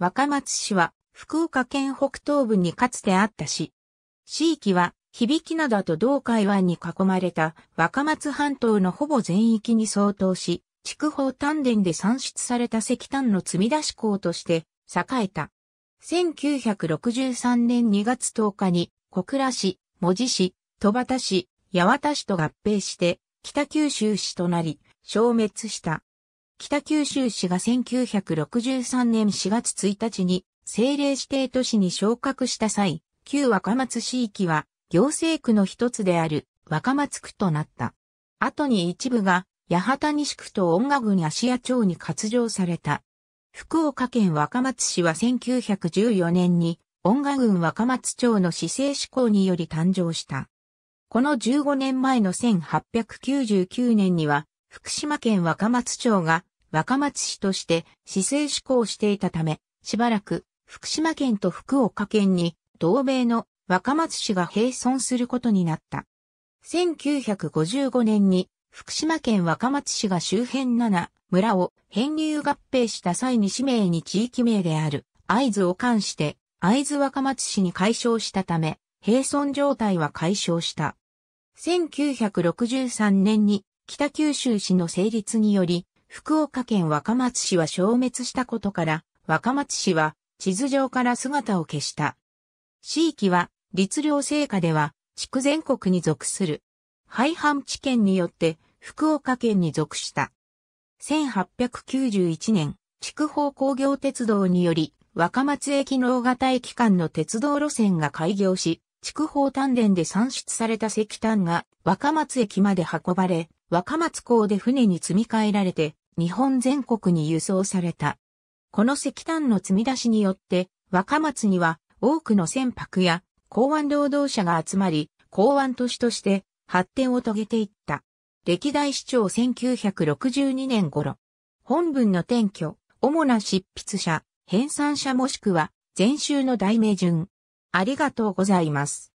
若松市は福岡県北東部にかつてあった市。地域は響き灘と同海湾に囲まれた若松半島のほぼ全域に相当し、筑豊丹田で産出された石炭の積み出し港として栄えた。1963年2月10日に小倉市、文字市、戸畑市、八幡市と合併して北九州市となり消滅した。北九州市が1963年4月1日に政令指定都市に昇格した際、旧若松市域は行政区の一つである若松区となった。後に一部が八幡西区と音楽郡芦屋町に割譲された。福岡県若松市は1914年に音楽郡若松町の市政施行により誕生した。この15年前の1899年には福島県若松町が若松市として市政施行していたため、しばらく福島県と福岡県に同盟の若松市が並存することになった。1955年に福島県若松市が周辺7村を編入合併した際に氏名に地域名である合図を冠して合図若松市に解消したため、並存状態は解消した。1963年に北九州市の成立により福岡県若松市は消滅したことから、若松市は地図上から姿を消した。地域は、律令制下では、地区全国に属する。廃藩地県によって、福岡県に属した。1891年、筑豊工業鉄道により、若松駅の大型駅間の鉄道路線が開業し、筑豊丹田で産出された石炭が若松駅まで運ばれ、若松港で船に積み替えられて、日本全国に輸送された。この石炭の積み出しによって、若松には多くの船舶や港湾労働者が集まり、港湾都市として発展を遂げていった。歴代市長1962年頃、本文の転居、主な執筆者、編纂者もしくは、前週の題名順。ありがとうございます。